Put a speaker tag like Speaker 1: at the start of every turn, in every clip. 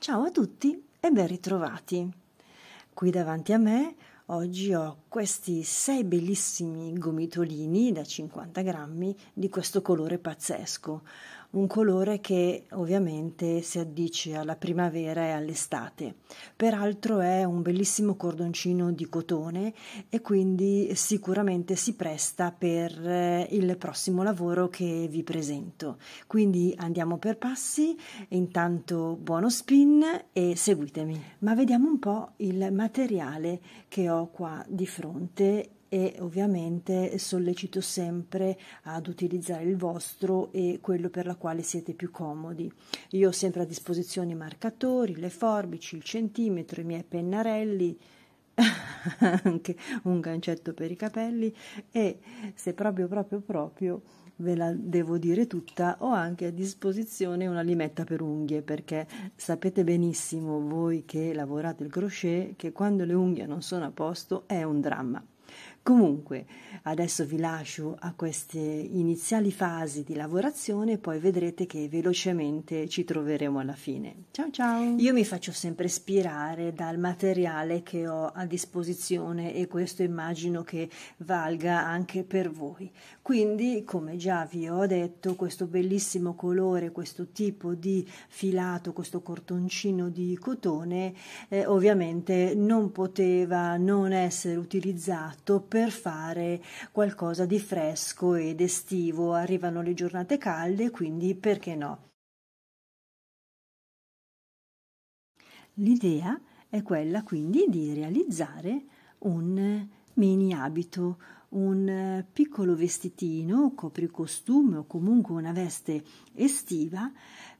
Speaker 1: Ciao a tutti e ben ritrovati. Qui davanti a me oggi ho questi sei bellissimi gomitolini da 50 grammi di questo colore pazzesco un colore che ovviamente si addice alla primavera e all'estate. Peraltro è un bellissimo cordoncino di cotone e quindi sicuramente si presta per eh, il prossimo lavoro che vi presento. Quindi andiamo per passi, intanto buono spin e seguitemi. Ma vediamo un po' il materiale che ho qua di fronte e ovviamente sollecito sempre ad utilizzare il vostro e quello per la quale siete più comodi. Io ho sempre a disposizione i marcatori, le forbici, il centimetro, i miei pennarelli, anche un gancetto per i capelli e se proprio proprio proprio ve la devo dire tutta ho anche a disposizione una limetta per unghie perché sapete benissimo voi che lavorate il crochet che quando le unghie non sono a posto è un dramma Comunque, adesso vi lascio a queste iniziali fasi di lavorazione e poi vedrete che velocemente ci troveremo alla fine. Ciao ciao! Io mi faccio sempre ispirare dal materiale che ho a disposizione e questo immagino che valga anche per voi. Quindi, come già vi ho detto, questo bellissimo colore, questo tipo di filato, questo cortoncino di cotone, eh, ovviamente non poteva non essere utilizzato per fare qualcosa di fresco ed estivo. Arrivano le giornate calde, quindi perché no? L'idea è quella quindi di realizzare un mini abito, un piccolo vestitino, copricostume o comunque una veste estiva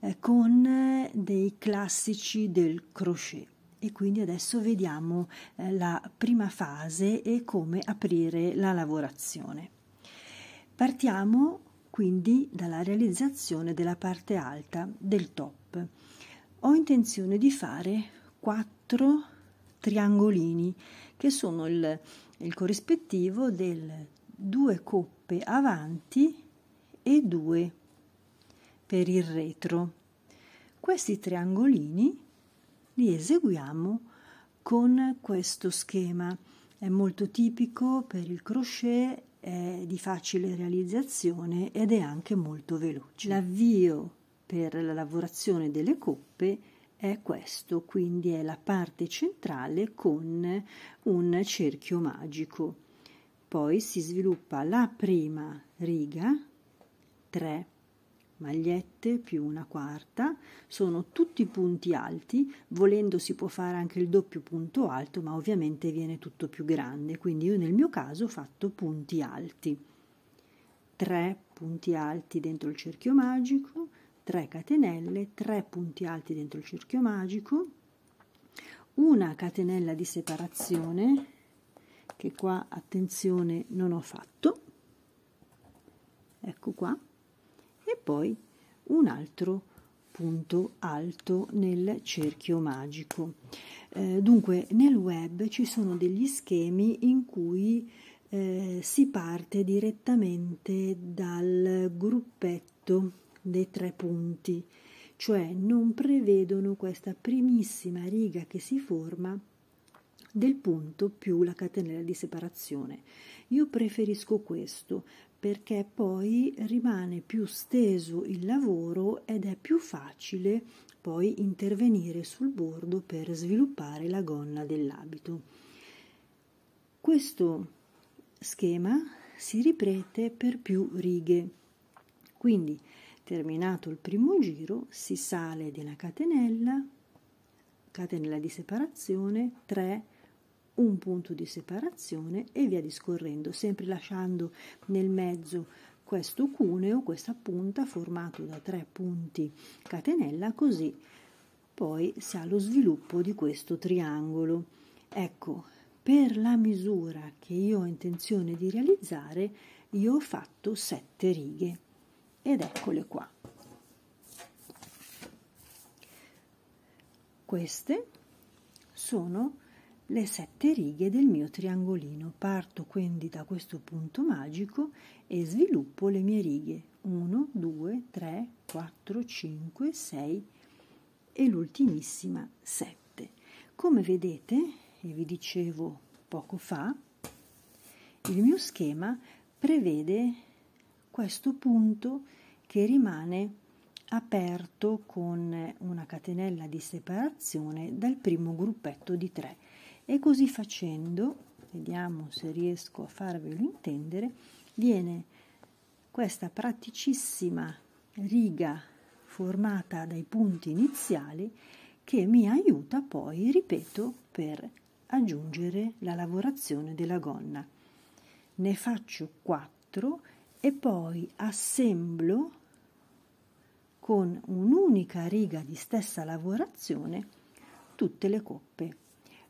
Speaker 1: eh, con eh, dei classici del crochet. E quindi adesso vediamo eh, la prima fase e come aprire la lavorazione. Partiamo quindi dalla realizzazione della parte alta del top. Ho intenzione di fare quattro triangolini che sono il, il corrispettivo del due coppe avanti e due per il retro. Questi triangolini li eseguiamo con questo schema. È molto tipico per il crochet, è di facile realizzazione ed è anche molto veloce. L'avvio per la lavorazione delle coppe è questo, quindi è la parte centrale con un cerchio magico. Poi si sviluppa la prima riga, 3 magliette più una quarta, sono tutti punti alti, volendo si può fare anche il doppio punto alto, ma ovviamente viene tutto più grande, quindi io nel mio caso ho fatto punti alti. 3 punti alti dentro il cerchio magico, 3 catenelle, 3 punti alti dentro il cerchio magico, una catenella di separazione che qua attenzione non ho fatto. Ecco qua poi un altro punto alto nel cerchio magico. Eh, dunque nel web ci sono degli schemi in cui eh, si parte direttamente dal gruppetto dei tre punti, cioè non prevedono questa primissima riga che si forma del punto più la catenella di separazione. Io preferisco questo perché poi rimane più steso il lavoro ed è più facile poi intervenire sul bordo per sviluppare la gonna dell'abito. Questo schema si ripete per più righe. Quindi, terminato il primo giro, si sale della catenella, catenella di separazione 3 un punto di separazione e via discorrendo, sempre lasciando nel mezzo questo cuneo, questa punta formato da tre punti catenella, così poi si ha lo sviluppo di questo triangolo. Ecco, per la misura che io ho intenzione di realizzare, io ho fatto sette righe ed eccole qua. Queste sono le sette righe del mio triangolino. Parto quindi da questo punto magico e sviluppo le mie righe 1, 2, 3, 4, 5, 6 e l'ultimissima 7. Come vedete, e vi dicevo poco fa, il mio schema prevede questo punto che rimane aperto con una catenella di separazione dal primo gruppetto di 3 e così facendo, vediamo se riesco a farvelo intendere, viene questa praticissima riga formata dai punti iniziali che mi aiuta poi, ripeto, per aggiungere la lavorazione della gonna. Ne faccio 4 e poi assemblo con un'unica riga di stessa lavorazione tutte le coppe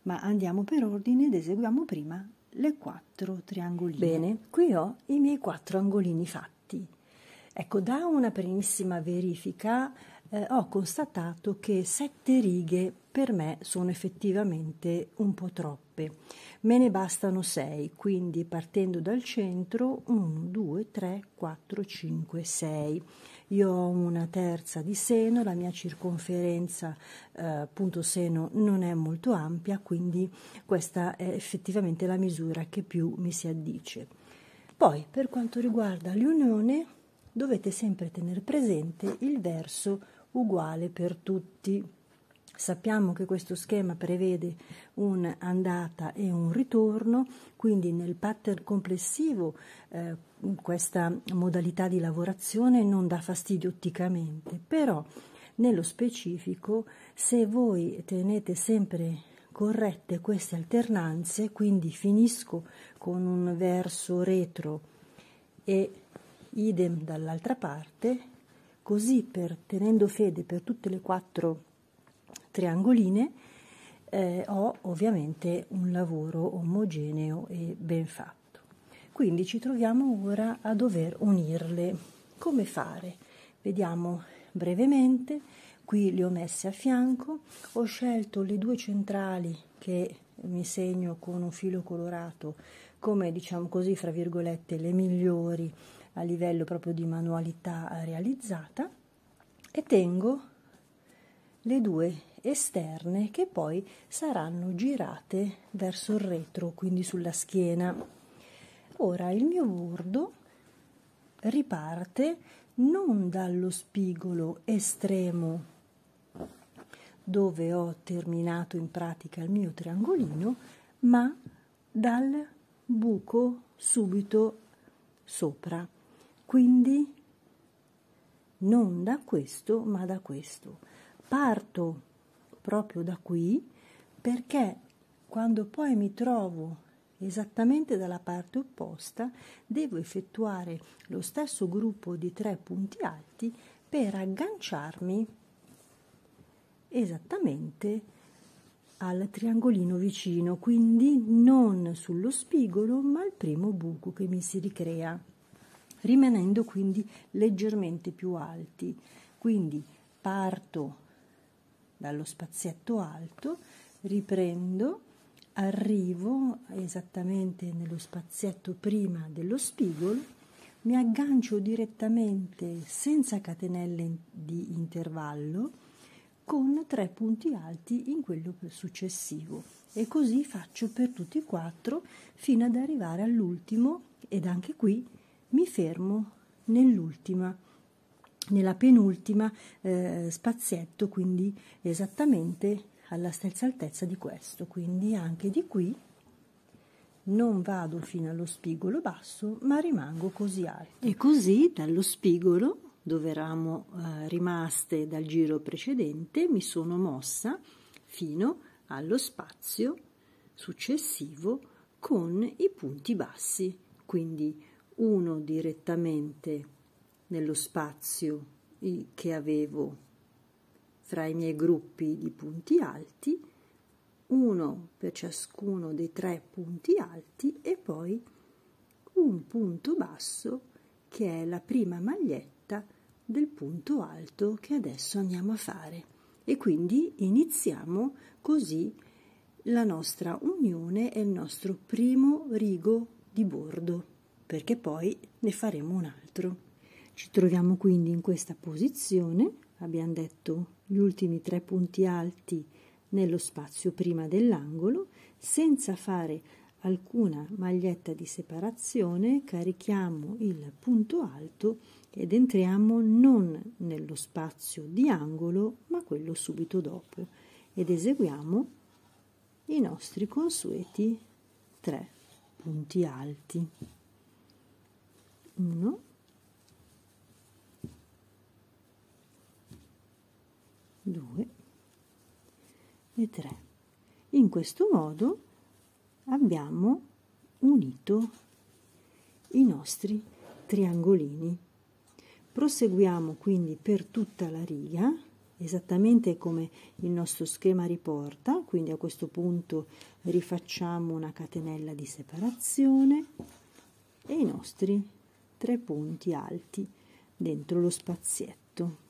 Speaker 1: ma andiamo per ordine ed eseguiamo prima le quattro triangolini. Bene, qui ho i miei quattro angolini fatti. Ecco, da una primissima verifica eh, ho constatato che sette righe per me sono effettivamente un po' troppe scarpe. Me ne bastano 6, quindi partendo dal centro 1, 2, 3, 4, 5, 6. Io ho una terza di seno, la mia circonferenza eh, appunto seno non è molto ampia, quindi questa è effettivamente la misura che più mi si addice. Poi per quanto riguarda l'unione dovete sempre tenere presente il verso uguale per tutti Sappiamo che questo schema prevede un'andata e un ritorno, quindi nel pattern complessivo eh, questa modalità di lavorazione non dà fastidio otticamente, però nello specifico se voi tenete sempre corrette queste alternanze, quindi finisco con un verso retro e idem dall'altra parte, così per tenendo fede per tutte le quattro alternanze, angoline eh, ho ovviamente un lavoro omogeneo e ben fatto. Quindi ci troviamo ora a dover unirle. Come fare? Vediamo brevemente, qui le ho messe a fianco, ho scelto le due centrali che mi segno con un filo colorato come diciamo così, fra virgolette, le migliori a livello proprio di manualità realizzata e tengo le due esterne che poi saranno girate verso il retro, quindi sulla schiena. Ora il mio bordo riparte non dallo spigolo estremo dove ho terminato in pratica il mio triangolino, ma dal buco subito sopra. Quindi non da questo, ma da questo. Parto proprio da qui, perché quando poi mi trovo esattamente dalla parte opposta devo effettuare lo stesso gruppo di tre punti alti per agganciarmi esattamente al triangolino vicino, quindi non sullo spigolo ma al primo buco che mi si ricrea, rimanendo quindi leggermente più alti. Quindi parto dallo spazietto alto, riprendo, arrivo esattamente nello spazietto prima dello spigolo, mi aggancio direttamente senza catenelle di intervallo con tre punti alti in quello successivo e così faccio per tutti e quattro fino ad arrivare all'ultimo ed anche qui mi fermo nell'ultima nella penultima eh, spazietto, quindi esattamente alla stessa altezza di questo, quindi anche di qui non vado fino allo spigolo basso, ma rimango così alto. E così dallo spigolo dove eravamo eh, rimaste dal giro precedente, mi sono mossa fino allo spazio successivo con i punti bassi, quindi uno direttamente nello spazio che avevo fra i miei gruppi di punti alti, uno per ciascuno dei tre punti alti e poi un punto basso che è la prima maglietta del punto alto che adesso andiamo a fare e quindi iniziamo così la nostra unione e il nostro primo rigo di bordo perché poi ne faremo un altro. Ci troviamo quindi in questa posizione, abbiamo detto gli ultimi tre punti alti nello spazio prima dell'angolo, senza fare alcuna maglietta di separazione, carichiamo il punto alto ed entriamo non nello spazio di angolo, ma quello subito dopo ed eseguiamo i nostri consueti tre punti alti. 1 2 e 3 in questo modo abbiamo unito i nostri triangolini proseguiamo quindi per tutta la riga esattamente come il nostro schema riporta quindi a questo punto rifacciamo una catenella di separazione e i nostri tre punti alti dentro lo spazietto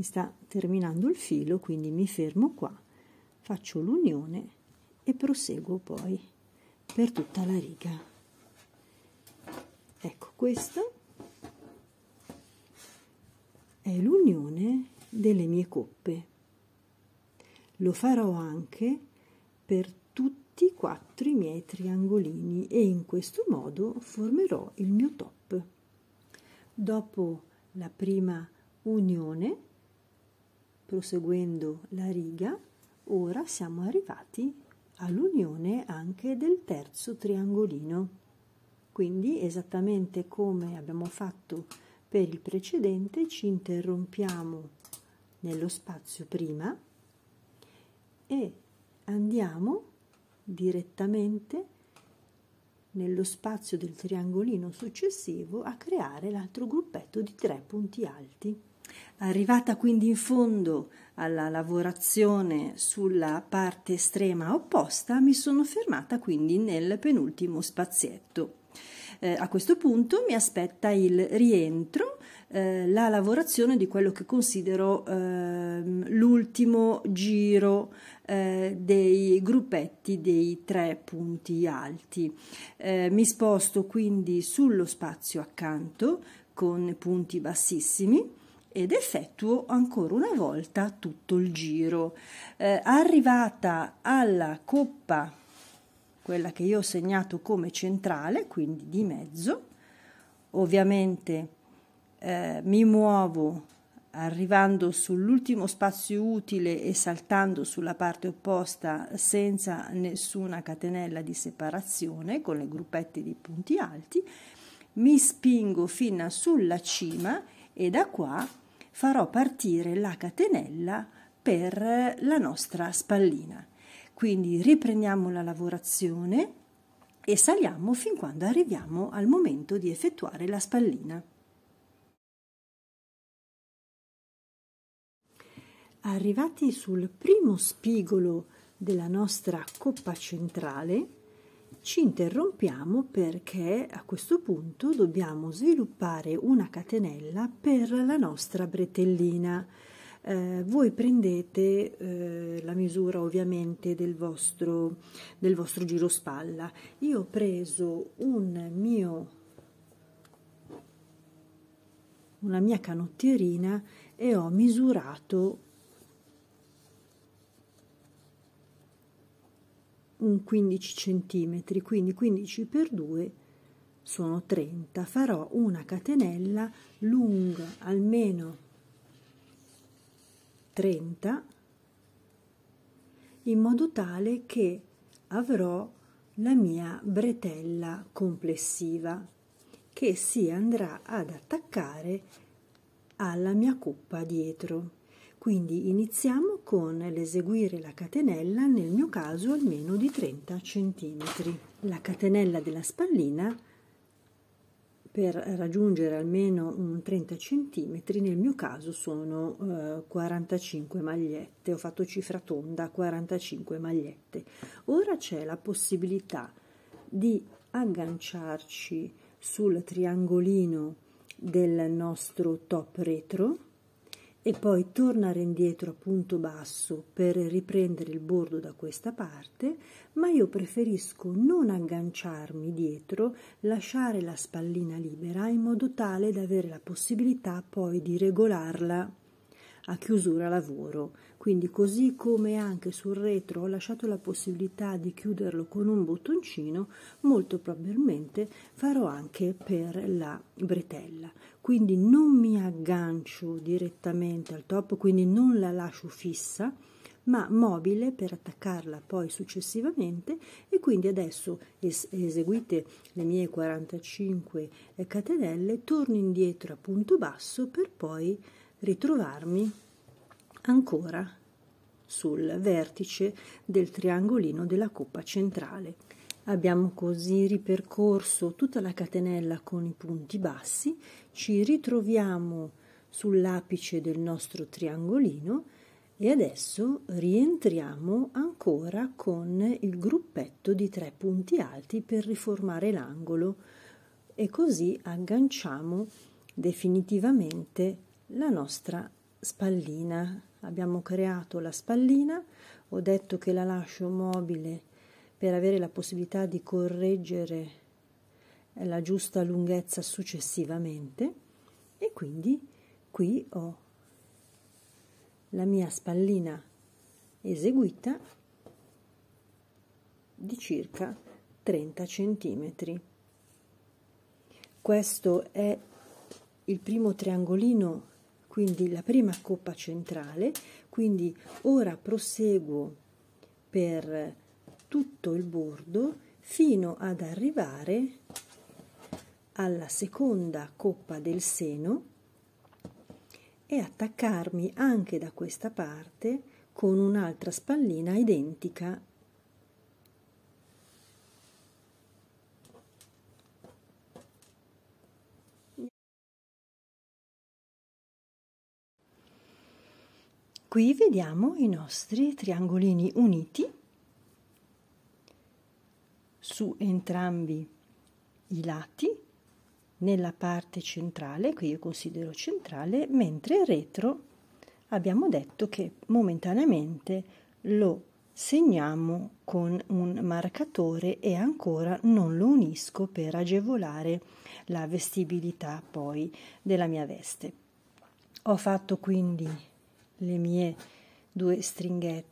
Speaker 1: mi sta terminando il filo quindi mi fermo qua faccio l'unione e proseguo poi per tutta la riga ecco questa è l'unione delle mie coppe lo farò anche per tutti i quattro i miei triangolini e in questo modo formerò il mio top dopo la prima unione proseguendo la riga ora siamo arrivati all'unione anche del terzo triangolino quindi esattamente come abbiamo fatto per il precedente ci interrompiamo nello spazio prima e andiamo direttamente nello spazio del triangolino successivo a creare l'altro gruppetto di tre punti alti Arrivata quindi in fondo alla lavorazione sulla parte estrema opposta, mi sono fermata quindi nel penultimo spazietto. Eh, a questo punto mi aspetta il rientro, eh, la lavorazione di quello che considero eh, l'ultimo giro eh, dei gruppetti dei tre punti alti. Eh, mi sposto quindi sullo spazio accanto con punti bassissimi ed effettuo ancora una volta tutto il giro. Eh, arrivata alla coppa, quella che io ho segnato come centrale, quindi di mezzo, ovviamente eh, mi muovo arrivando sull'ultimo spazio utile e saltando sulla parte opposta senza nessuna catenella di separazione con le gruppette di punti alti, mi spingo fino sulla cima e da qua farò partire la catenella per la nostra spallina. Quindi riprendiamo la lavorazione e saliamo fin quando arriviamo al momento di effettuare la spallina. Arrivati sul primo spigolo della nostra coppa centrale, ci interrompiamo perché a questo punto dobbiamo sviluppare una catenella per la nostra bretellina. Eh, voi prendete eh, la misura ovviamente del vostro, del vostro giro spalla. Io ho preso un mio una mia canottierina e ho misurato un 15 cm, quindi 15 per 2 sono 30. Farò una catenella lunga almeno 30 in modo tale che avrò la mia bretella complessiva che si andrà ad attaccare alla mia cuppa dietro. Quindi iniziamo con l'eseguire la catenella, nel mio caso almeno di 30 cm. La catenella della spallina per raggiungere almeno un 30 cm, nel mio caso sono eh, 45 magliette, ho fatto cifra tonda 45 magliette. Ora c'è la possibilità di agganciarci sul triangolino del nostro top retro e poi tornare indietro a punto basso per riprendere il bordo da questa parte, ma io preferisco non agganciarmi dietro, lasciare la spallina libera in modo tale da avere la possibilità poi di regolarla a chiusura lavoro. Quindi così come anche sul retro ho lasciato la possibilità di chiuderlo con un bottoncino, molto probabilmente farò anche per la bretella. Quindi non mi aggancio direttamente al top, quindi non la lascio fissa, ma mobile per attaccarla poi successivamente e quindi adesso es eseguite le mie 45 eh, catenelle torno indietro a punto basso per poi ritrovarmi ancora sul vertice del triangolino della coppa centrale. Abbiamo così ripercorso tutta la catenella con i punti bassi, ci ritroviamo sull'apice del nostro triangolino e adesso rientriamo ancora con il gruppetto di tre punti alti per riformare l'angolo e così agganciamo definitivamente la nostra spallina. Abbiamo creato la spallina, ho detto che la lascio mobile per avere la possibilità di correggere la giusta lunghezza successivamente e quindi qui ho la mia spallina eseguita di circa 30 centimetri questo è il primo triangolino quindi la prima coppa centrale quindi ora proseguo per tutto il bordo fino ad arrivare alla seconda coppa del seno e attaccarmi anche da questa parte con un'altra spallina identica Qui vediamo i nostri triangolini uniti su entrambi i lati nella parte centrale, che io considero centrale, mentre retro abbiamo detto che momentaneamente lo segniamo con un marcatore e ancora non lo unisco per agevolare la vestibilità poi della mia veste. Ho fatto quindi le mie due stringhette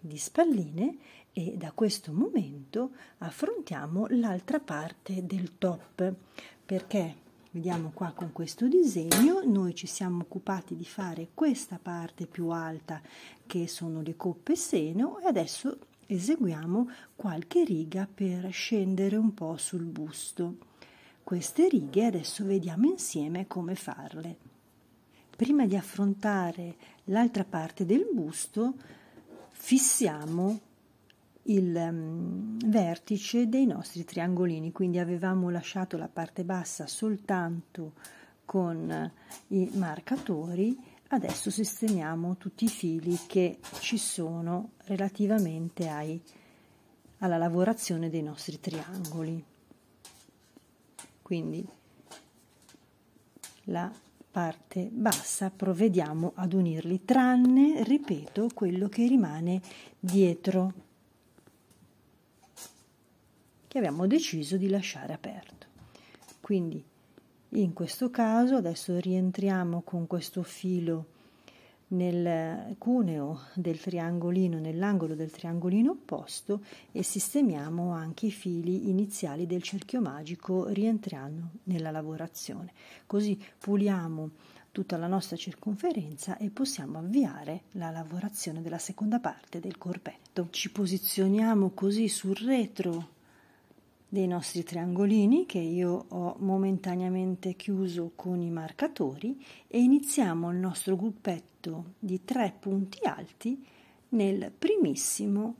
Speaker 1: di spalline e da questo momento affrontiamo l'altra parte del top perché vediamo qua con questo disegno noi ci siamo occupati di fare questa parte più alta che sono le coppe seno e adesso eseguiamo qualche riga per scendere un po' sul busto queste righe adesso vediamo insieme come farle prima di affrontare l'altra parte del busto fissiamo il um, vertice dei nostri triangolini quindi avevamo lasciato la parte bassa soltanto con uh, i marcatori adesso sistemiamo tutti i fili che ci sono relativamente ai, alla lavorazione dei nostri triangoli quindi la parte bassa provvediamo ad unirli tranne ripeto quello che rimane dietro che abbiamo deciso di lasciare aperto quindi in questo caso adesso rientriamo con questo filo nel cuneo del triangolino, nell'angolo del triangolino opposto e sistemiamo anche i fili iniziali del cerchio magico rientrando nella lavorazione. Così puliamo tutta la nostra circonferenza e possiamo avviare la lavorazione della seconda parte del corpetto. Ci posizioniamo così sul retro dei nostri triangolini che io ho momentaneamente chiuso con i marcatori e iniziamo il nostro gruppetto di tre punti alti nel primissimo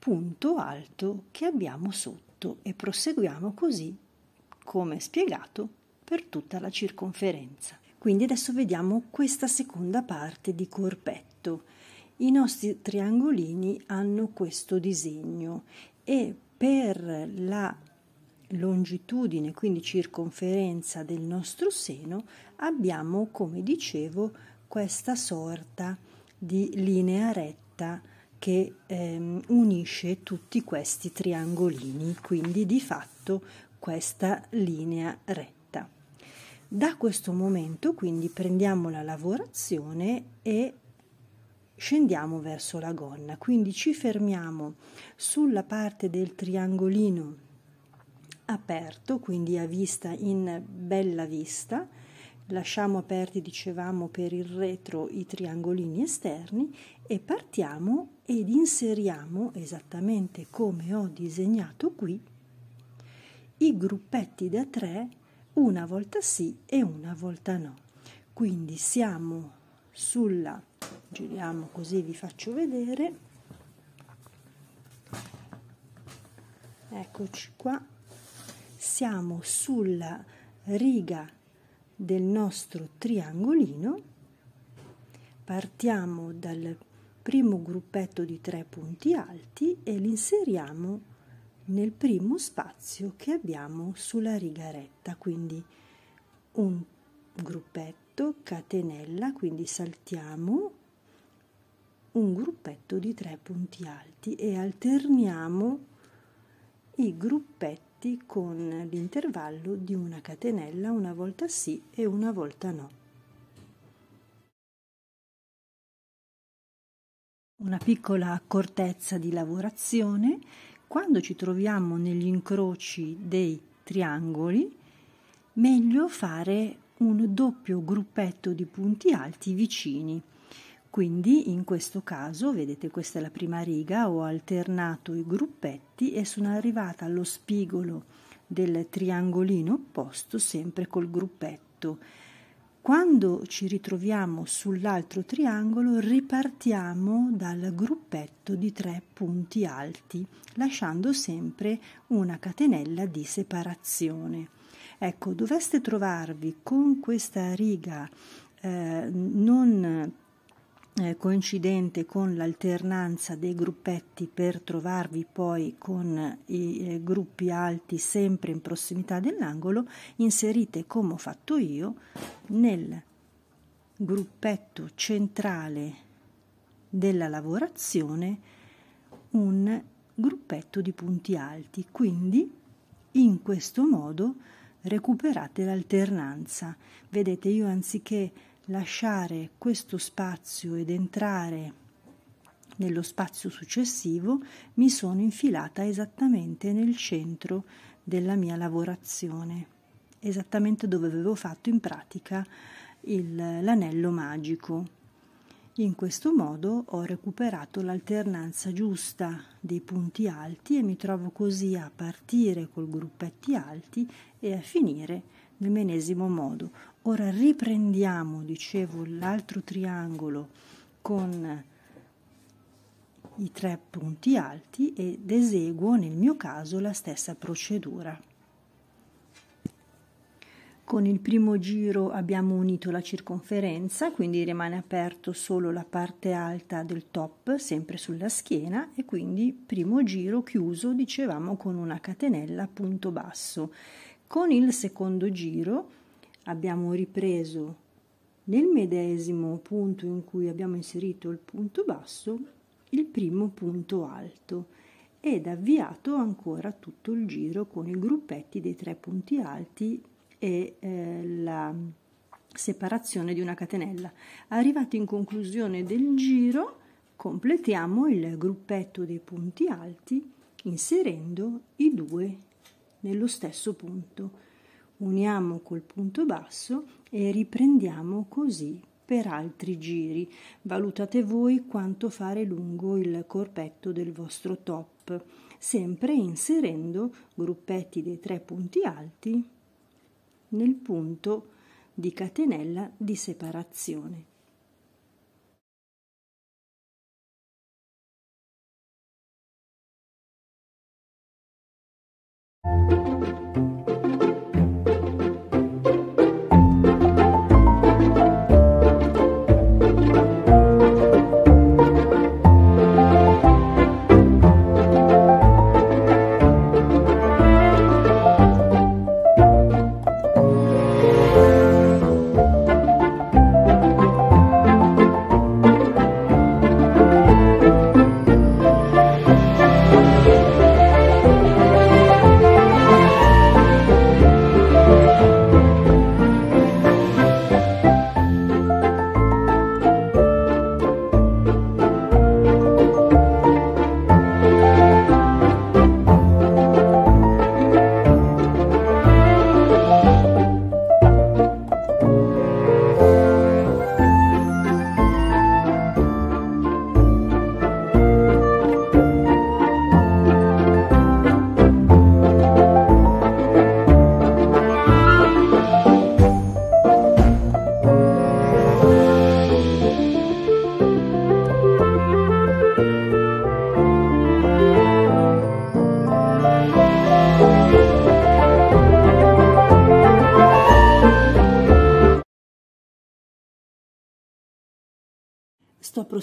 Speaker 1: punto alto che abbiamo sotto e proseguiamo così come spiegato per tutta la circonferenza. Quindi adesso vediamo questa seconda parte di corpetto. I nostri triangolini hanno questo disegno e per la longitudine, quindi circonferenza del nostro seno, abbiamo, come dicevo, questa sorta di linea retta che ehm, unisce tutti questi triangolini, quindi di fatto questa linea retta. Da questo momento quindi prendiamo la lavorazione e scendiamo verso la gonna, quindi ci fermiamo sulla parte del triangolino aperto, quindi a vista in bella vista, lasciamo aperti, dicevamo, per il retro i triangolini esterni e partiamo ed inseriamo esattamente come ho disegnato qui i gruppetti da tre una volta sì e una volta no. Quindi siamo sulla giriamo così vi faccio vedere eccoci qua siamo sulla riga del nostro triangolino partiamo dal primo gruppetto di tre punti alti e li inseriamo nel primo spazio che abbiamo sulla riga retta quindi un gruppetto catenella quindi saltiamo un gruppetto di tre punti alti e alterniamo i gruppetti con l'intervallo di una catenella una volta sì e una volta no. Una piccola accortezza di lavorazione, quando ci troviamo negli incroci dei triangoli, meglio fare un doppio gruppetto di punti alti vicini quindi in questo caso, vedete questa è la prima riga, ho alternato i gruppetti e sono arrivata allo spigolo del triangolino opposto sempre col gruppetto. Quando ci ritroviamo sull'altro triangolo ripartiamo dal gruppetto di tre punti alti, lasciando sempre una catenella di separazione. Ecco, doveste trovarvi con questa riga eh, non eh, coincidente con l'alternanza dei gruppetti per trovarvi poi con i eh, gruppi alti sempre in prossimità dell'angolo, inserite come ho fatto io nel gruppetto centrale della lavorazione un gruppetto di punti alti, quindi in questo modo recuperate l'alternanza. Vedete, io anziché lasciare questo spazio ed entrare nello spazio successivo, mi sono infilata esattamente nel centro della mia lavorazione, esattamente dove avevo fatto in pratica il, l'anello magico. In questo modo ho recuperato l'alternanza giusta dei punti alti e mi trovo così a partire col gruppetti alti e a finire nel medesimo modo. Ora riprendiamo, dicevo, l'altro triangolo con i tre punti alti ed eseguo nel mio caso la stessa procedura. Con il primo giro abbiamo unito la circonferenza, quindi rimane aperto solo la parte alta del top, sempre sulla schiena, e quindi primo giro chiuso, dicevamo, con una catenella punto basso. Con il secondo giro abbiamo ripreso nel medesimo punto in cui abbiamo inserito il punto basso il primo punto alto ed avviato ancora tutto il giro con i gruppetti dei tre punti alti e eh, la separazione di una catenella. Arrivati in conclusione del giro completiamo il gruppetto dei punti alti inserendo i due nello stesso punto uniamo col punto basso e riprendiamo così per altri giri. Valutate voi quanto fare lungo il corpetto del vostro top, sempre inserendo gruppetti dei tre punti alti nel punto di catenella di separazione. thank you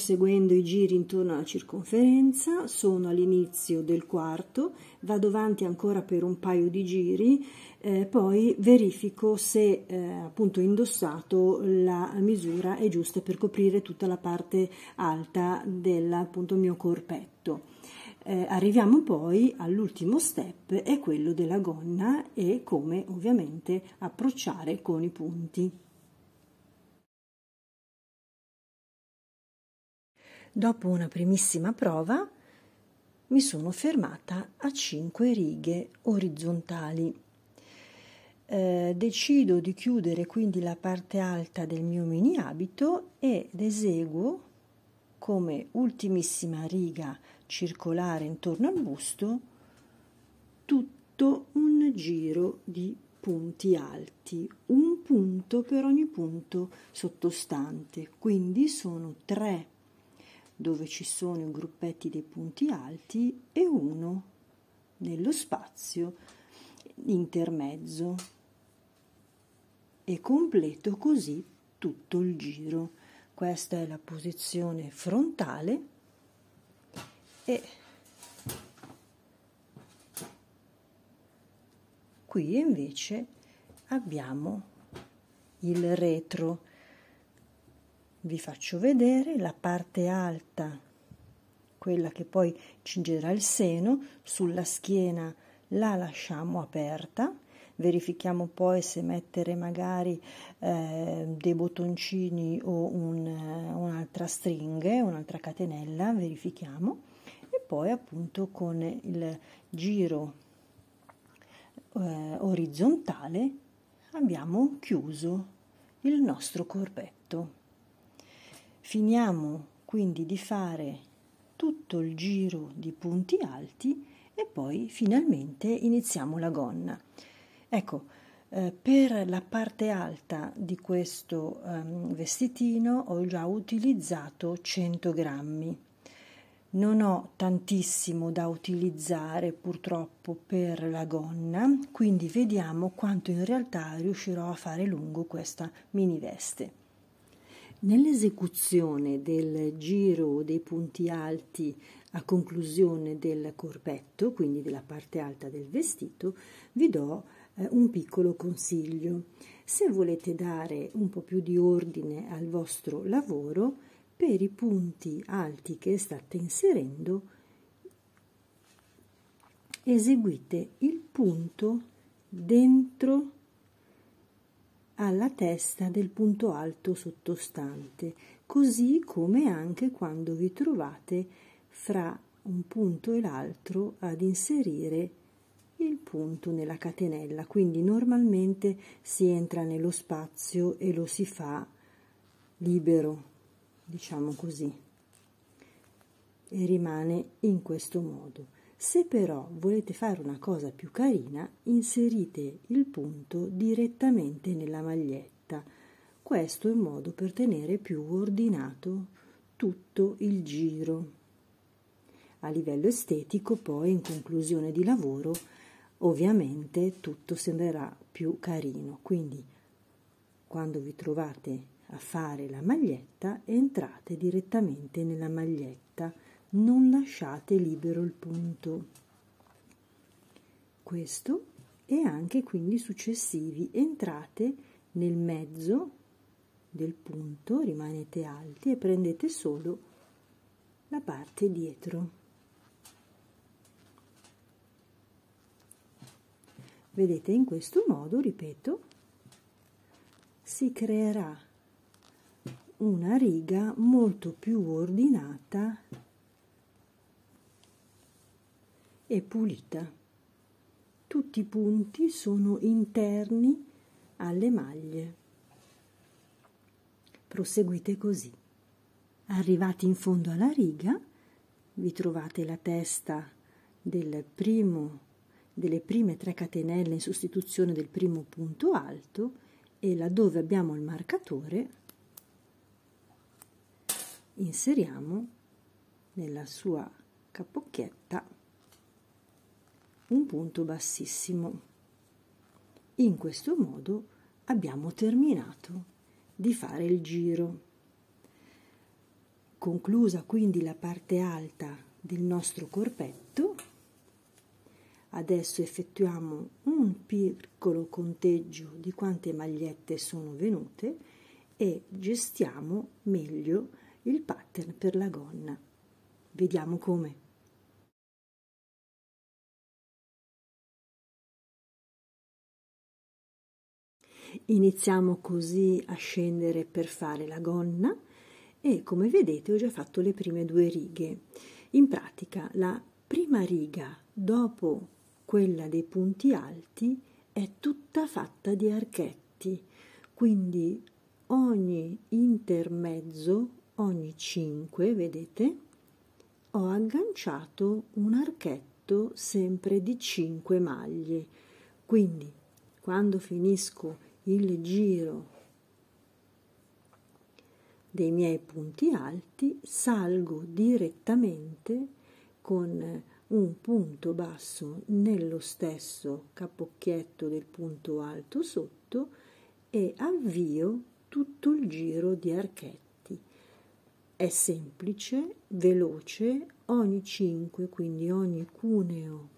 Speaker 1: proseguendo i giri intorno alla circonferenza, sono all'inizio del quarto, vado avanti ancora per un paio di giri, eh, poi verifico se eh, appunto indossato la misura è giusta per coprire tutta la parte alta del appunto, mio corpetto. Eh, arriviamo poi all'ultimo step, è quello della gonna e come ovviamente approcciare con i punti. Dopo una primissima prova mi sono fermata a 5 righe orizzontali. Eh, decido di chiudere quindi la parte alta del mio mini abito ed eseguo come ultimissima riga circolare intorno al busto tutto un giro di punti alti, un punto per ogni punto sottostante, quindi sono tre dove ci sono i gruppetti dei punti alti e uno nello spazio intermezzo e completo così tutto il giro questa è la posizione frontale e qui invece abbiamo il retro vi faccio vedere la parte alta, quella che poi cingerà il seno, sulla schiena la lasciamo aperta, verifichiamo poi se mettere magari eh, dei bottoncini o un, eh, un'altra stringa, eh, un'altra catenella, verifichiamo e poi appunto con il giro eh, orizzontale abbiamo chiuso il nostro corpetto. Finiamo quindi di fare tutto il giro di punti alti e poi finalmente iniziamo la gonna. Ecco, eh, per la parte alta di questo ehm, vestitino ho già utilizzato 100 grammi. Non ho tantissimo da utilizzare purtroppo per la gonna, quindi vediamo quanto in realtà riuscirò a fare lungo questa mini veste. Nell'esecuzione del giro dei punti alti a conclusione del corpetto, quindi della parte alta del vestito, vi do eh, un piccolo consiglio. Se volete dare un po' più di ordine al vostro lavoro, per i punti alti che state inserendo, eseguite il punto dentro alla testa del punto alto sottostante, così come anche quando vi trovate fra un punto e l'altro ad inserire il punto nella catenella. Quindi normalmente si entra nello spazio e lo si fa libero, diciamo così, e rimane in questo modo. Se però volete fare una cosa più carina, inserite il punto direttamente nella maglietta. Questo è un modo per tenere più ordinato tutto il giro. A livello estetico, poi in conclusione di lavoro, ovviamente tutto sembrerà più carino. Quindi quando vi trovate a fare la maglietta, entrate direttamente nella maglietta non lasciate libero il punto questo e anche quindi successivi entrate nel mezzo del punto rimanete alti e prendete solo la parte dietro Vedete, in questo modo, ripeto, si creerà una riga molto più ordinata e pulita. Tutti i punti sono interni alle maglie. Proseguite così. Arrivati in fondo alla riga, vi trovate la testa del primo, delle prime tre catenelle in sostituzione del primo punto alto e laddove abbiamo il marcatore inseriamo nella sua capocchietta un punto bassissimo in questo modo abbiamo terminato di fare il giro conclusa quindi la parte alta del nostro corpetto adesso effettuiamo un piccolo conteggio di quante magliette sono venute e gestiamo meglio il pattern per la gonna vediamo come Iniziamo così a scendere per fare la gonna e come vedete ho già fatto le prime due righe. In pratica la prima riga dopo quella dei punti alti è tutta fatta di archetti, quindi ogni intermezzo, ogni 5, vedete, ho agganciato un archetto sempre di 5 maglie. Quindi quando finisco il giro dei miei punti alti salgo direttamente con un punto basso nello stesso capocchietto del punto alto sotto e avvio tutto il giro di archetti è semplice veloce ogni 5 quindi ogni cuneo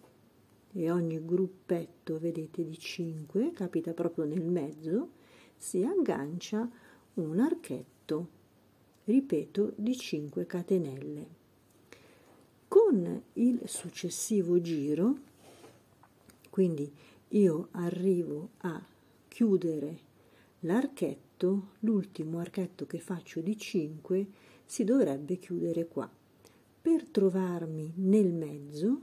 Speaker 1: e ogni gruppetto, vedete, di 5, capita proprio nel mezzo, si aggancia un archetto, ripeto, di 5 catenelle. Con il successivo giro, quindi io arrivo a chiudere l'archetto, l'ultimo archetto che faccio di 5 si dovrebbe chiudere qua. Per trovarmi nel mezzo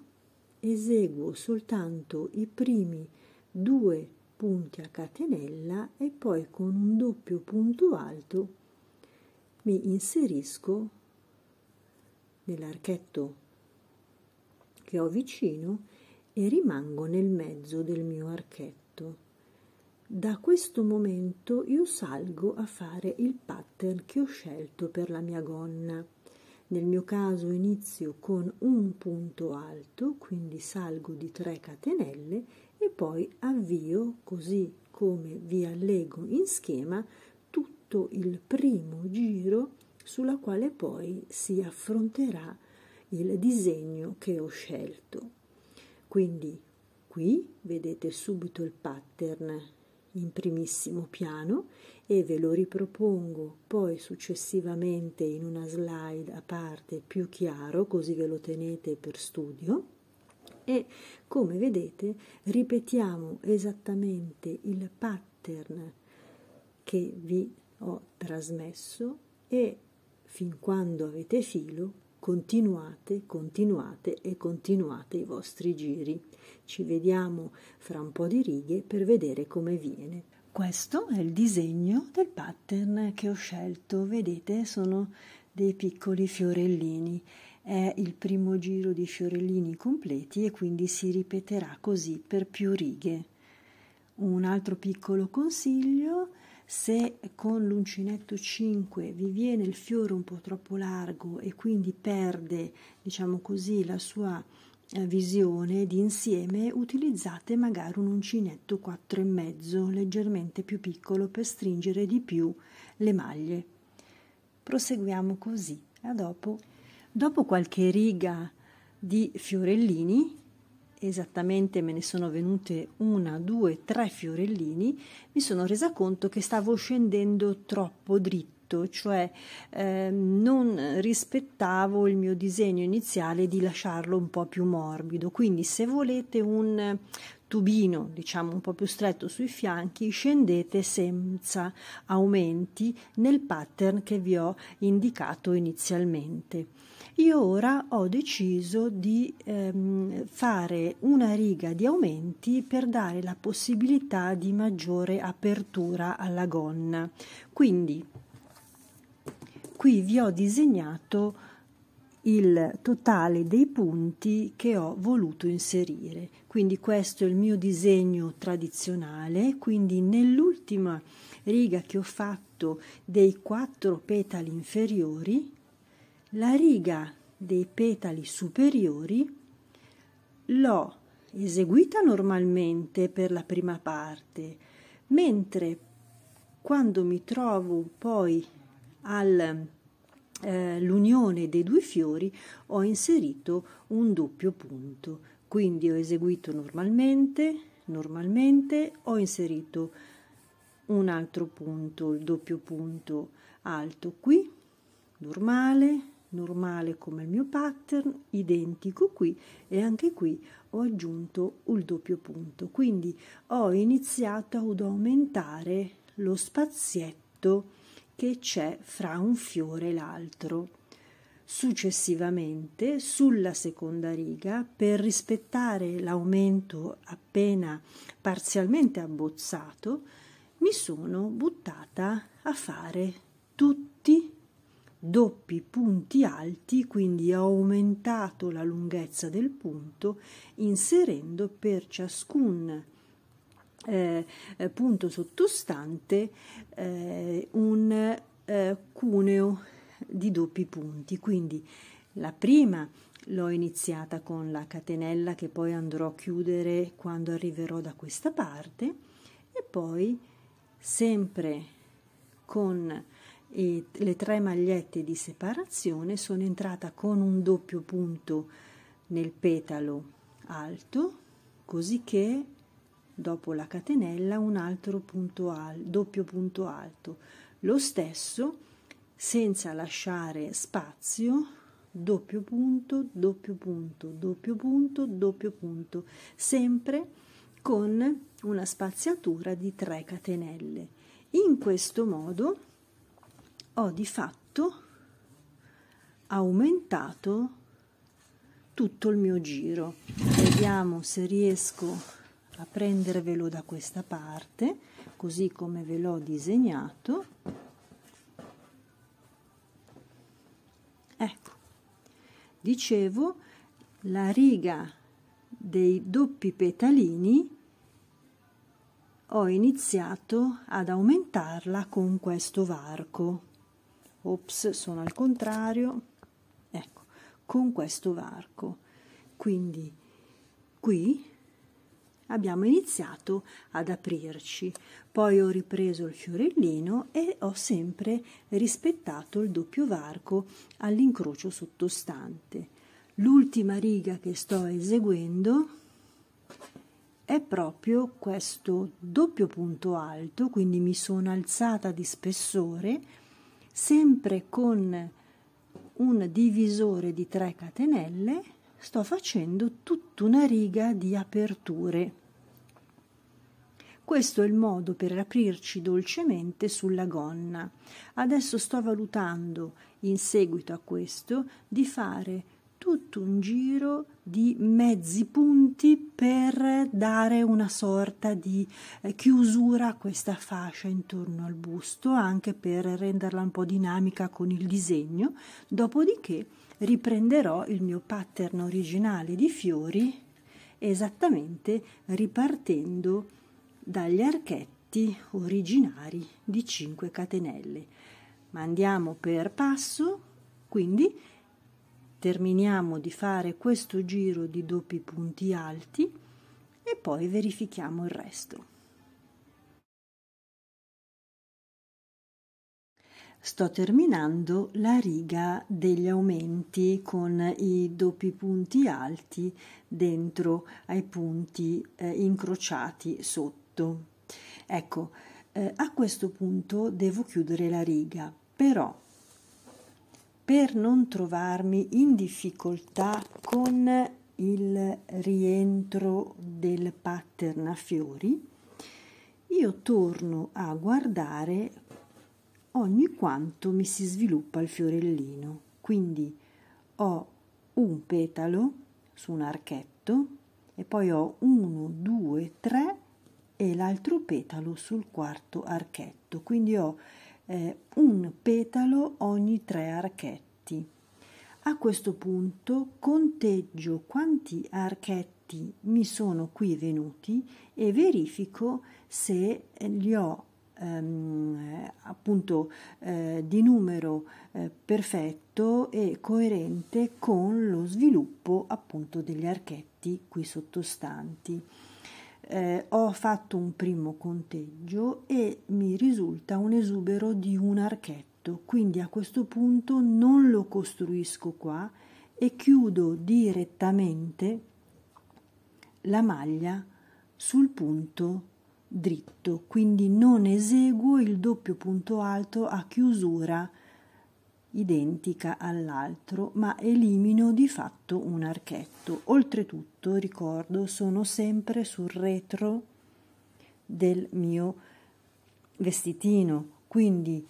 Speaker 1: eseguo soltanto i primi due punti a catenella e poi con un doppio punto alto mi inserisco nell'archetto che ho vicino e rimango nel mezzo del mio archetto. Da questo momento io salgo a fare il pattern che ho scelto per la mia gonna. Nel mio caso inizio con un punto alto, quindi salgo di 3 catenelle e poi avvio, così come vi allego in schema, tutto il primo giro sulla quale poi si affronterà il disegno che ho scelto. Quindi qui vedete subito il pattern in primissimo piano e ve lo ripropongo poi successivamente in una slide a parte più chiaro, così ve lo tenete per studio. E come vedete ripetiamo esattamente il pattern che vi ho trasmesso e fin quando avete filo continuate, continuate e continuate i vostri giri. Ci vediamo fra un po' di righe per vedere come viene. Questo è il disegno del pattern che ho scelto, vedete sono dei piccoli fiorellini, è il primo giro di fiorellini completi e quindi si ripeterà così per più righe. Un altro piccolo consiglio, se con l'uncinetto 5 vi viene il fiore un po' troppo largo e quindi perde, diciamo così, la sua eh, visione di insieme utilizzate magari un uncinetto e mezzo leggermente più piccolo per stringere di più le maglie. Proseguiamo così. A dopo. dopo qualche riga di fiorellini, esattamente me ne sono venute una, due, tre fiorellini, mi sono resa conto che stavo scendendo troppo dritto fatto, cioè eh, non rispettavo il mio disegno iniziale di lasciarlo un po' più morbido. Quindi se volete un tubino, diciamo un po' più stretto sui fianchi, scendete senza aumenti nel pattern che vi ho indicato inizialmente. Io ora ho deciso di ehm, fare una riga di aumenti per dare la possibilità di maggiore apertura alla gonna. Quindi qui vi ho disegnato il totale dei punti che ho voluto inserire. Quindi questo è il mio disegno tradizionale, quindi nell'ultima riga che ho fatto dei quattro petali inferiori, la riga dei petali superiori l'ho eseguita normalmente per la prima parte, mentre quando mi trovo poi all'unione eh, dei due fiori ho inserito un doppio punto quindi ho eseguito normalmente normalmente ho inserito un altro punto il doppio punto alto qui normale normale come il mio pattern identico qui e anche qui ho aggiunto il doppio punto quindi ho iniziato ad aumentare lo spazietto che c'è fra un fiore e l'altro. Successivamente, sulla seconda riga, per rispettare l'aumento appena parzialmente abbozzato, mi sono buttata a fare tutti doppi punti alti, quindi ho aumentato la lunghezza del punto inserendo per ciascun eh, punto sottostante eh, un eh, cuneo di doppi punti. Quindi la prima l'ho iniziata con la catenella che poi andrò a chiudere quando arriverò da questa parte e poi sempre con eh, le tre magliette di separazione sono entrata con un doppio punto nel petalo alto così che dopo la catenella un altro punto al, doppio punto alto, lo stesso senza lasciare spazio doppio punto, doppio punto, doppio punto, doppio punto, sempre con una spaziatura di 3 catenelle. In questo modo ho di fatto aumentato tutto il mio giro. Vediamo se riesco a a prendervelo da questa parte così come ve l'ho disegnato ecco dicevo la riga dei doppi petalini ho iniziato ad aumentarla con questo varco ops sono al contrario ecco con questo varco quindi qui abbiamo iniziato ad aprirci poi ho ripreso il fiorellino e ho sempre rispettato il doppio varco all'incrocio sottostante l'ultima riga che sto eseguendo è proprio questo doppio punto alto quindi mi sono alzata di spessore sempre con un divisore di 3 catenelle sto facendo tutta una riga di aperture. Questo è il modo per aprirci dolcemente sulla gonna. Adesso sto valutando, in seguito a questo, di fare tutto un giro di mezzi punti per dare una sorta di eh, chiusura a questa fascia intorno al busto, anche per renderla un po' dinamica con il disegno. Dopodiché riprenderò il mio pattern originale di fiori esattamente ripartendo dagli archetti originari di 5 catenelle ma andiamo per passo quindi terminiamo di fare questo giro di doppi punti alti e poi verifichiamo il resto Sto terminando la riga degli aumenti con i doppi punti alti dentro ai punti eh, incrociati sotto. Ecco, eh, a questo punto devo chiudere la riga, però per non trovarmi in difficoltà con il rientro del pattern a fiori, io torno a guardare ogni quanto mi si sviluppa il fiorellino. Quindi ho un petalo su un archetto e poi ho uno, due, tre e l'altro petalo sul quarto archetto. Quindi ho eh, un petalo ogni tre archetti. A questo punto conteggio quanti archetti mi sono qui venuti e verifico se li ho ehm, eh, appunto eh, di numero eh, perfetto e coerente con lo sviluppo appunto degli archetti qui sottostanti. Eh, ho fatto un primo conteggio e mi risulta un esubero di un archetto, quindi a questo punto non lo costruisco qua e chiudo direttamente la maglia sul punto dritto, quindi non eseguo il doppio punto alto a chiusura identica all'altro, ma elimino di fatto un archetto. Oltretutto, ricordo, sono sempre sul retro del mio vestitino, quindi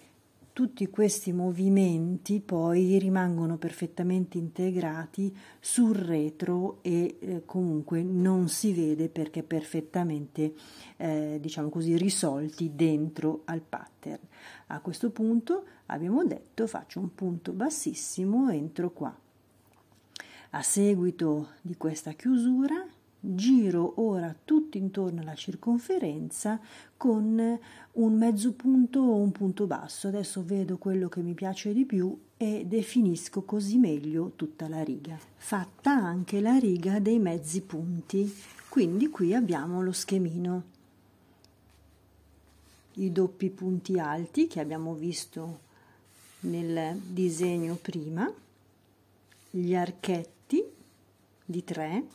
Speaker 1: tutti questi movimenti poi rimangono perfettamente integrati sul retro e eh, comunque non si vede perché perfettamente eh, diciamo così risolti dentro al pattern a questo punto abbiamo detto faccio un punto bassissimo entro qua a seguito di questa chiusura giro ora tutto intorno alla circonferenza con un mezzo punto o un punto basso. Adesso vedo quello che mi piace di più e definisco così meglio tutta la riga. Fatta anche la riga dei mezzi punti, quindi qui abbiamo lo schemino. I doppi punti alti che abbiamo visto nel disegno prima, gli archetti di 3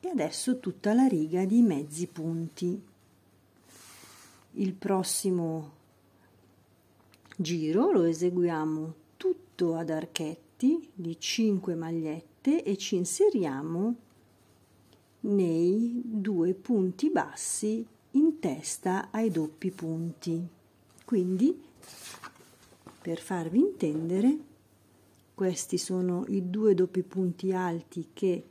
Speaker 1: e adesso tutta la riga di mezzi punti il prossimo giro lo eseguiamo tutto ad archetti di 5 magliette e ci inseriamo nei due punti bassi in testa ai doppi punti quindi per farvi intendere questi sono i due doppi punti alti che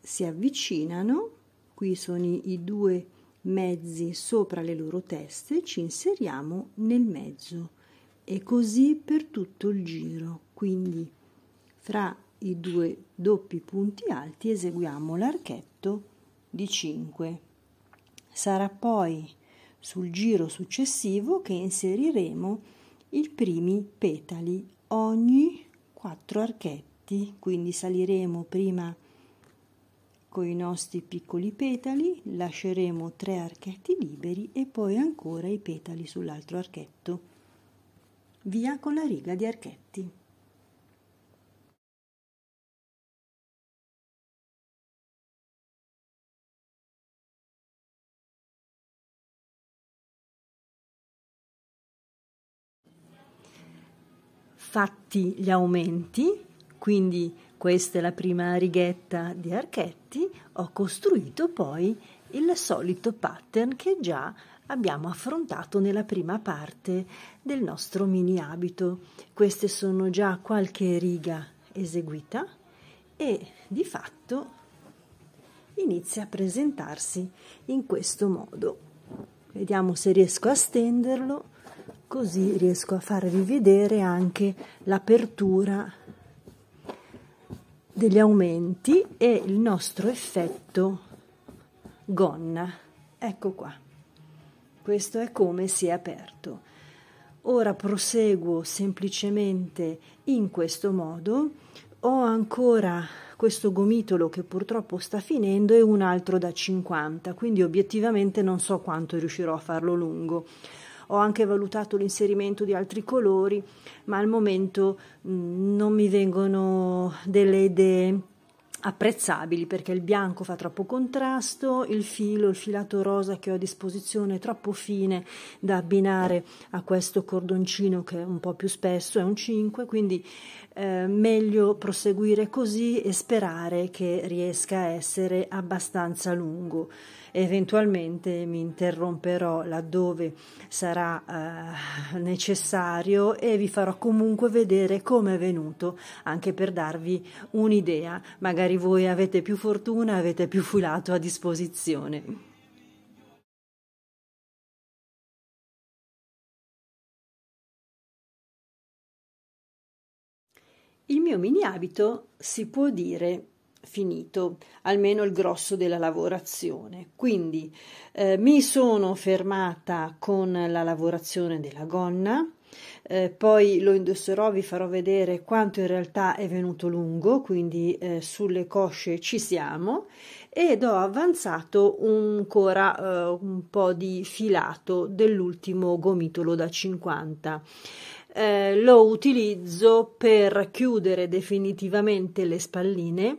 Speaker 1: si avvicinano qui sono i due mezzi sopra le loro teste ci inseriamo nel mezzo e così per tutto il giro quindi fra i due doppi punti alti eseguiamo l'archetto di 5 sarà poi sul giro successivo che inseriremo i primi petali ogni 4 archetti quindi saliremo prima con i nostri piccoli petali lasceremo tre archetti liberi e poi ancora i petali sull'altro archetto. Via con la riga di archetti. Fatti gli aumenti, quindi questa è la prima righetta di archetti, ho costruito poi il solito pattern che già abbiamo affrontato nella prima parte del nostro mini abito. Queste sono già qualche riga eseguita e di fatto inizia a presentarsi in questo modo. Vediamo se riesco a stenderlo, così riesco a farvi vedere anche l'apertura degli aumenti e il nostro effetto gonna ecco qua questo è come si è aperto ora proseguo semplicemente in questo modo ho ancora questo gomitolo che purtroppo sta finendo e un altro da 50 quindi obiettivamente non so quanto riuscirò a farlo lungo ho anche valutato l'inserimento di altri colori, ma al momento non mi vengono delle idee apprezzabili perché il bianco fa troppo contrasto, il filo, il filato rosa che ho a disposizione è troppo fine da abbinare a questo cordoncino che è un po' più spesso, è un 5, quindi eh, meglio proseguire così e sperare che riesca a essere abbastanza lungo eventualmente mi interromperò laddove sarà eh, necessario e vi farò comunque vedere come è venuto anche per darvi un'idea magari voi avete più fortuna avete più filato a disposizione Il mio mini abito si può dire finito almeno il grosso della lavorazione. Quindi eh, mi sono fermata con la lavorazione della gonna. Eh, poi lo indosserò, vi farò vedere quanto in realtà è venuto lungo, quindi eh, sulle cosce ci siamo ed ho avanzato ancora eh, un po' di filato dell'ultimo gomitolo da 50. Eh, lo utilizzo per chiudere definitivamente le spalline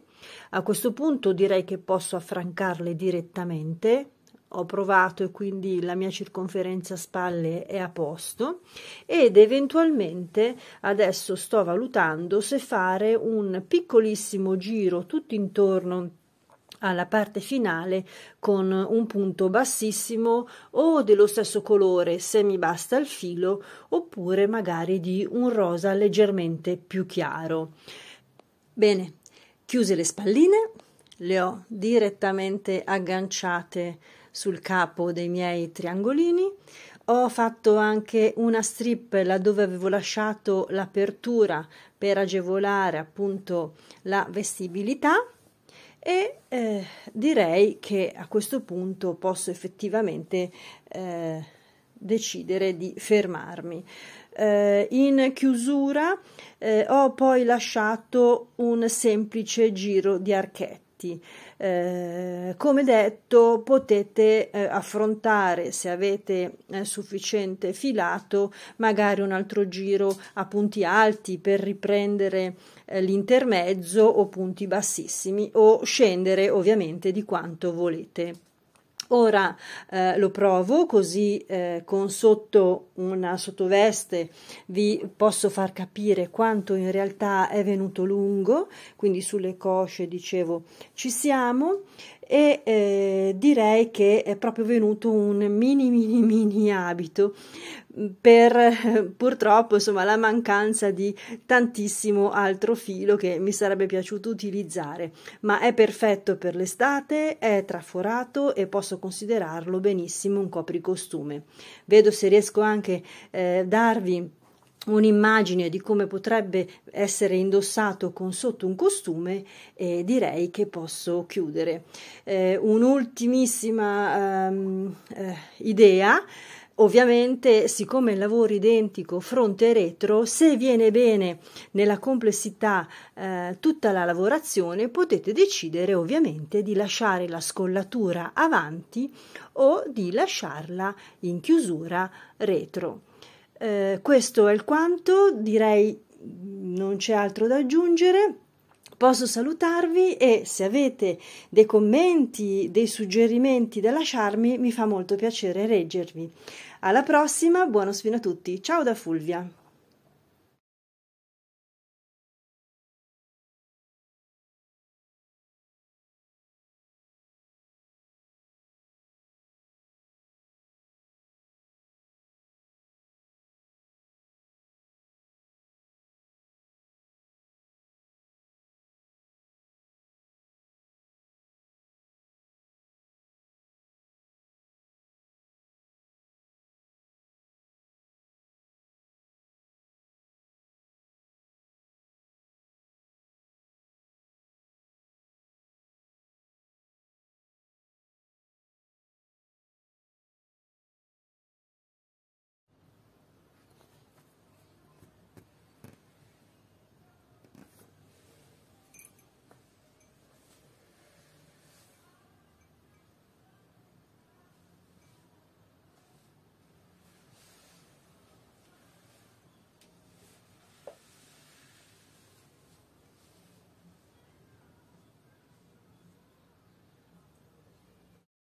Speaker 1: a questo punto direi che posso affrancarle direttamente. Ho provato e quindi la mia circonferenza spalle è a posto ed eventualmente adesso sto valutando se fare un piccolissimo giro tutto intorno alla parte finale con un punto bassissimo o dello stesso colore se mi basta il filo oppure magari di un rosa leggermente più chiaro. Bene, chiuse le spalline, le ho direttamente agganciate sul capo dei miei triangolini, ho fatto anche una strip laddove avevo lasciato l'apertura per agevolare appunto la vestibilità e eh, direi che a questo punto posso effettivamente eh, decidere di fermarmi. Eh, in chiusura eh, ho poi lasciato un semplice giro di archetti. Eh, come detto, potete eh, affrontare, se avete eh, sufficiente filato, magari un altro giro a punti alti per riprendere eh, l'intermezzo o punti bassissimi o scendere ovviamente di quanto volete. Ora eh, lo provo così eh, con sotto una sottoveste vi posso far capire quanto in realtà è venuto lungo, quindi sulle cosce dicevo ci siamo e eh, direi che è proprio venuto un mini mini mini abito mm, per purtroppo insomma la mancanza di tantissimo altro filo che mi sarebbe piaciuto utilizzare ma è perfetto per l'estate è traforato e posso considerarlo benissimo un copricostume vedo se riesco anche a eh, darvi un'immagine di come potrebbe essere indossato con sotto un costume eh, direi che posso chiudere. Eh, un'ultimissima ehm, eh, idea. Ovviamente, siccome il lavoro identico fronte e retro, se viene bene nella complessità eh, tutta la lavorazione, potete decidere ovviamente di lasciare la scollatura avanti o di lasciarla in chiusura retro. Eh, questo è il quanto, direi non c'è altro da aggiungere. Posso salutarvi e se avete dei commenti, dei suggerimenti da lasciarmi, mi fa molto piacere reggervi. Alla prossima, buono sfino a tutti. Ciao da Fulvia.